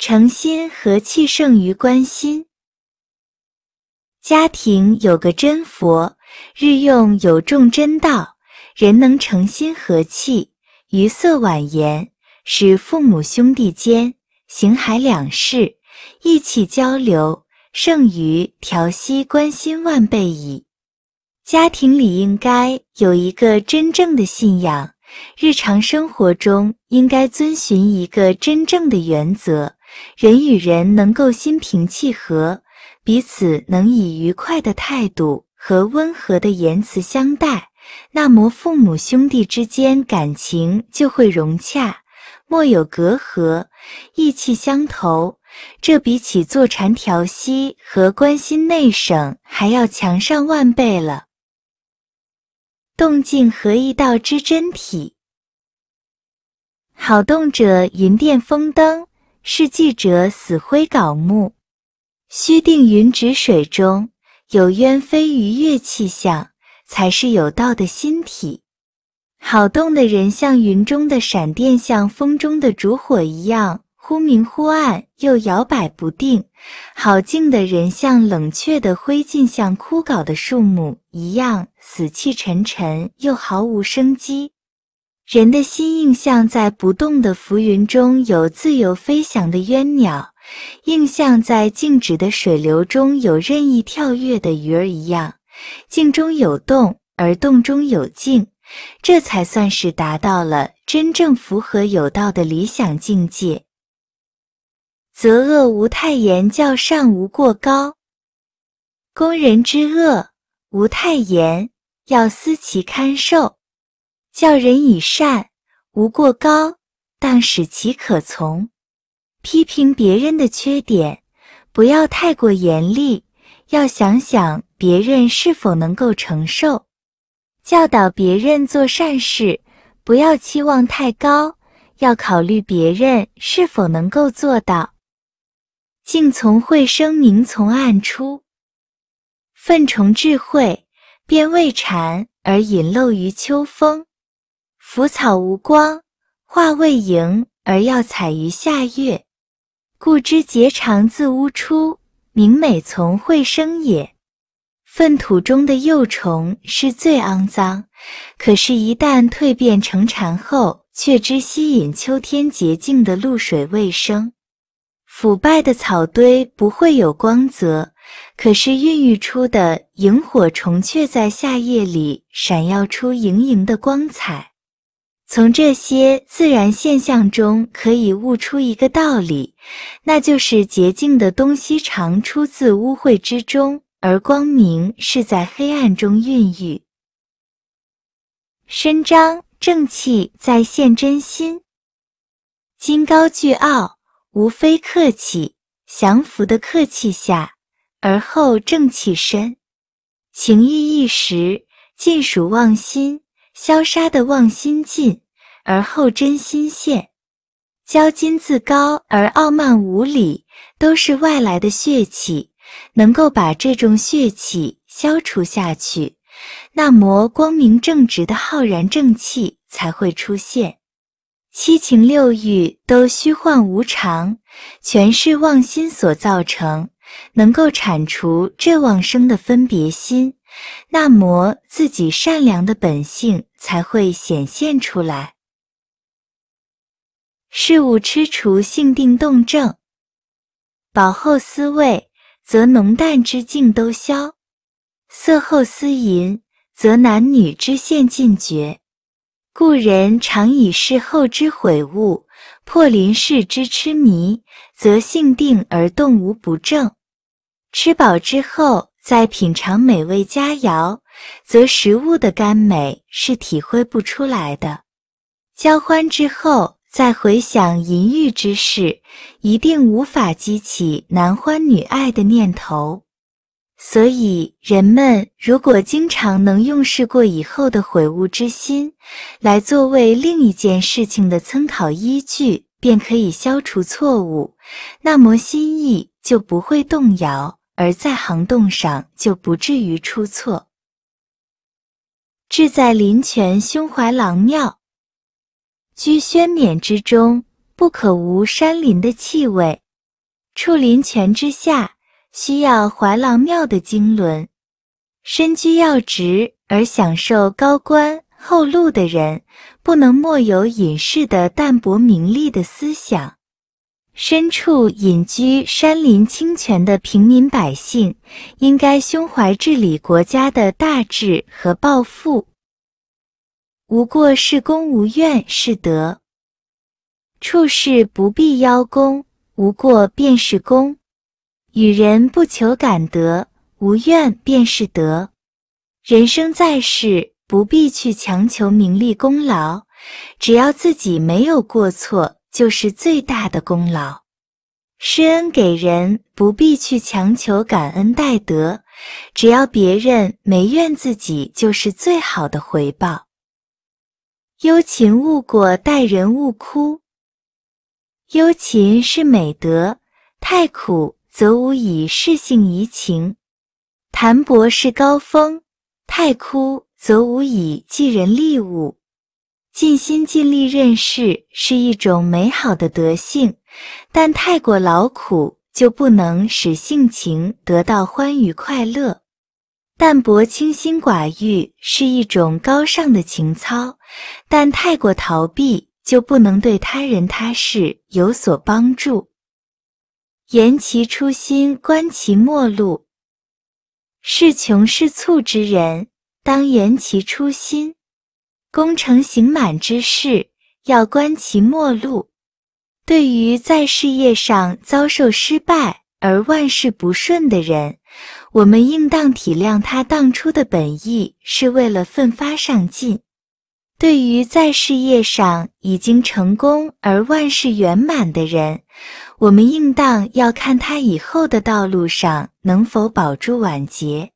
诚心和气胜于关心。家庭有个真佛，日用有众真道。人能诚心和气，于色婉言，使父母兄弟间行海两世意气交流，胜于调息关心万倍矣。家庭里应该有一个真正的信仰，日常生活中应该遵循一个真正的原则。人与人能够心平气和，彼此能以愉快的态度和温和的言辞相待，那么父母兄弟之间感情就会融洽，莫有隔阂，意气相投。这比起坐禅调息和关心内省，还要强上万倍了。动静合一道之真体，好动者云殿风灯。是记者死灰槁木，须定云止水中，有鸢飞鱼跃气象，才是有道的心体。好动的人像云中的闪电，像风中的烛火一样忽明忽暗又摇摆不定；好静的人像冷却的灰烬，像枯槁的树木一样死气沉沉又毫无生机。人的心印象在不动的浮云中有自由飞翔的鸢鸟，印象在静止的水流中有任意跳跃的鱼儿一样，静中有动，而动中有静，这才算是达到了真正符合有道的理想境界。则恶无太严，教善无过高，攻人之恶无太严，要思其堪受。教人以善，无过高，当使其可从；批评别人的缺点，不要太过严厉，要想想别人是否能够承受；教导别人做善事，不要期望太高，要考虑别人是否能够做到。敬从慧生，明从暗出；粪虫智慧，便未蝉而隐漏于秋风。腐草无光，化为萤而要采于夏月，故知结肠自污出，明美从会生也。粪土中的幼虫是最肮脏，可是，一旦蜕变成蝉后，却知吸引秋天洁净的露水为生。腐败的草堆不会有光泽，可是孕育出的萤火虫却在夏夜里闪耀出莹莹的光彩。从这些自然现象中可以悟出一个道理，那就是洁净的东西常出自污秽之中，而光明是在黑暗中孕育。伸张正气，在现真心；金高巨傲，无非客气；降服的客气下，而后正气深，情欲一时尽属妄心。消杀的忘心尽，而后真心现；骄矜自高而傲慢无礼，都是外来的血气。能够把这种血气消除下去，那么光明正直的浩然正气才会出现。七情六欲都虚幻无常，全是妄心所造成。能够铲除这妄生的分别心。那么，自己善良的本性才会显现出来。事物吃除性定动症，饱后思味，则浓淡之境都消；色后思淫，则男女之限尽绝。故人常以事后之悔悟，破临事之痴迷，则性定而动无不正。吃饱之后。在品尝美味佳肴，则食物的甘美是体会不出来的。交欢之后再回想淫欲之事，一定无法激起男欢女爱的念头。所以，人们如果经常能用试过以后的悔悟之心，来作为另一件事情的参考依据，便可以消除错误，那么心意就不会动摇。而在行动上就不至于出错。志在林泉，胸怀狼庙，居轩冕之中，不可无山林的气味；处林泉之下，需要怀廊庙的经纶。身居要职而享受高官厚禄的人，不能没有隐士的淡泊名利的思想。身处隐居山林清泉的平民百姓，应该胸怀治理国家的大志和抱负。无过是功，无怨是德。处事不必邀功，无过便是功；与人不求感德，无怨便是德。人生在世，不必去强求名利功劳，只要自己没有过错。就是最大的功劳。施恩给人，不必去强求感恩戴德，只要别人没怨自己，就是最好的回报。忧勤勿过，待人勿哭。忧勤是美德，太苦则无以适性怡情；谈博是高峰，太枯则无以济人利物。尽心尽力任事是一种美好的德性，但太过劳苦就不能使性情得到欢愉快乐。淡泊清心寡欲是一种高尚的情操，但太过逃避就不能对他人他事有所帮助。言其初心，观其末路。是穷是促之人，当言其初心。功成行满之事，要观其末路。对于在事业上遭受失败而万事不顺的人，我们应当体谅他当初的本意是为了奋发上进；对于在事业上已经成功而万事圆满的人，我们应当要看他以后的道路上能否保住晚节。